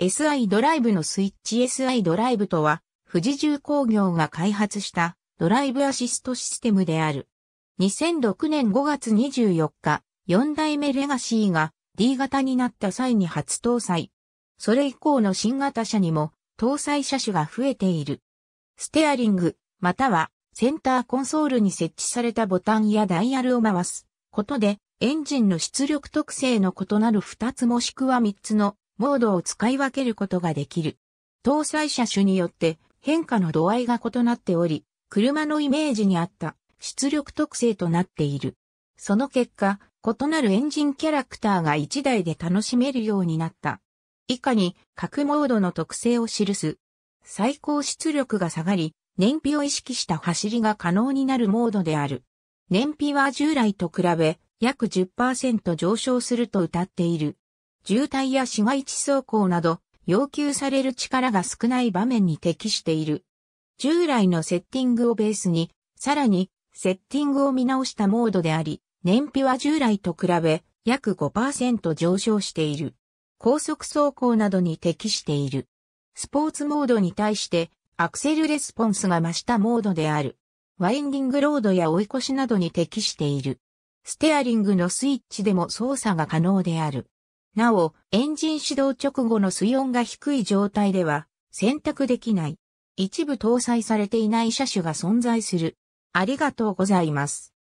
SI ドライブのスイッチ SI ドライブとは、富士重工業が開発したドライブアシストシステムである。2006年5月24日、4代目レガシーが D 型になった際に初搭載。それ以降の新型車にも搭載車種が増えている。ステアリング、またはセンターコンソールに設置されたボタンやダイヤルを回すことで、エンジンの出力特性の異なる2つもしくは3つのモードを使い分けることができる。搭載車種によって変化の度合いが異なっており、車のイメージに合った出力特性となっている。その結果、異なるエンジンキャラクターが1台で楽しめるようになった。以下に各モードの特性を記す。最高出力が下がり、燃費を意識した走りが可能になるモードである。燃費は従来と比べ約10%上昇すると謳っている。渋滞や市街地走行など、要求される力が少ない場面に適している。従来のセッティングをベースに、さらに、セッティングを見直したモードであり、燃費は従来と比べ、約5%上昇している。高速走行などに適している。スポーツモードに対して、アクセルレスポンスが増したモードである。ワインディングロードや追い越しなどに適している。ステアリングのスイッチでも操作が可能である。なお、エンジン始動直後の水温が低い状態では選択できない。一部搭載されていない車種が存在する。ありがとうございます。